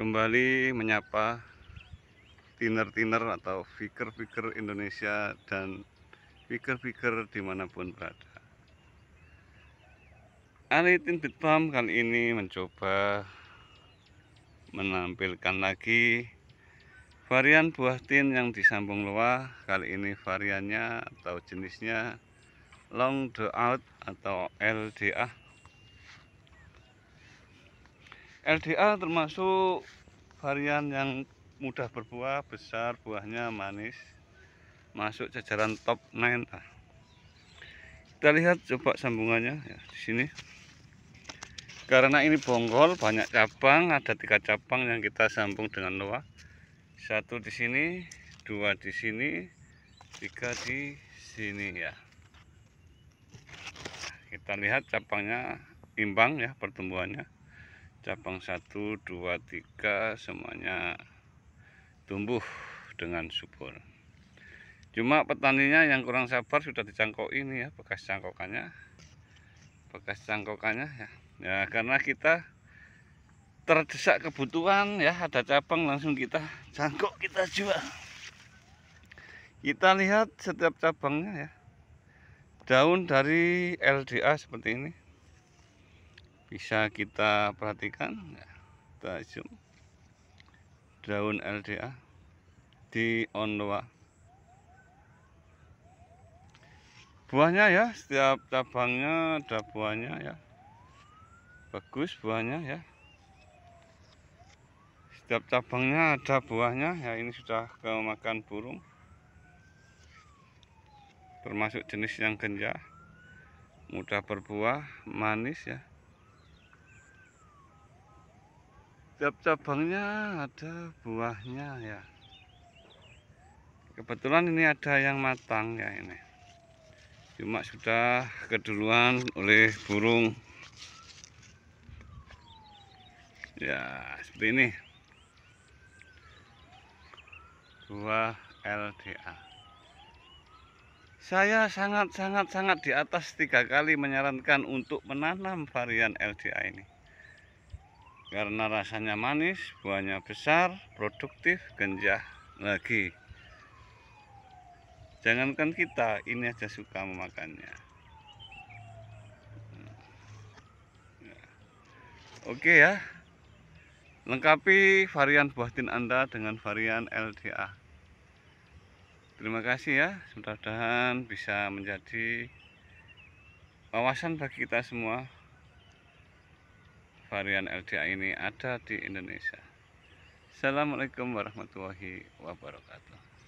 kembali menyapa tiner-tiner atau fikir-fikir Indonesia dan fikir-fikir dimanapun berada Alitin Bitpam kali ini mencoba menampilkan lagi varian buah tin yang disambung luah kali ini variannya atau jenisnya long the out atau LDA LDA termasuk varian yang mudah berbuah, besar, buahnya manis. Masuk jajaran top 9. Ah. Kita lihat coba sambungannya ya di sini. Karena ini bonggol, banyak cabang, ada tiga cabang yang kita sambung dengan loa. Satu di sini, dua di sini, tiga di sini ya. Kita lihat cabangnya imbang ya pertumbuhannya cabang 1 2 3 semuanya tumbuh dengan subur cuma petaninya yang kurang sabar sudah dicangkok ini ya bekas cangkokannya bekas cangkokannya ya, ya karena kita terdesak kebutuhan ya ada cabang langsung kita cangkok kita jual kita lihat setiap cabangnya ya daun dari LDA seperti ini bisa kita perhatikan ya. kita zoom daun LDA di onloa buahnya ya setiap cabangnya ada buahnya ya bagus buahnya ya setiap cabangnya ada buahnya ya ini sudah kemakan burung termasuk jenis yang genjah mudah berbuah manis ya Setiap cabangnya ada buahnya ya kebetulan ini ada yang matang ya ini cuma sudah keduluan oleh burung ya seperti ini buah LDA saya sangat sangat sangat di atas tiga kali menyarankan untuk menanam varian LDA ini karena rasanya manis buahnya besar produktif genjah lagi jangankan kita ini aja suka memakannya hmm. oke ya lengkapi varian buah tin anda dengan varian LDA terima kasih ya mudah-mudahan bisa menjadi wawasan bagi kita semua varian LDA ini ada di Indonesia. Assalamualaikum warahmatullahi wabarakatuh.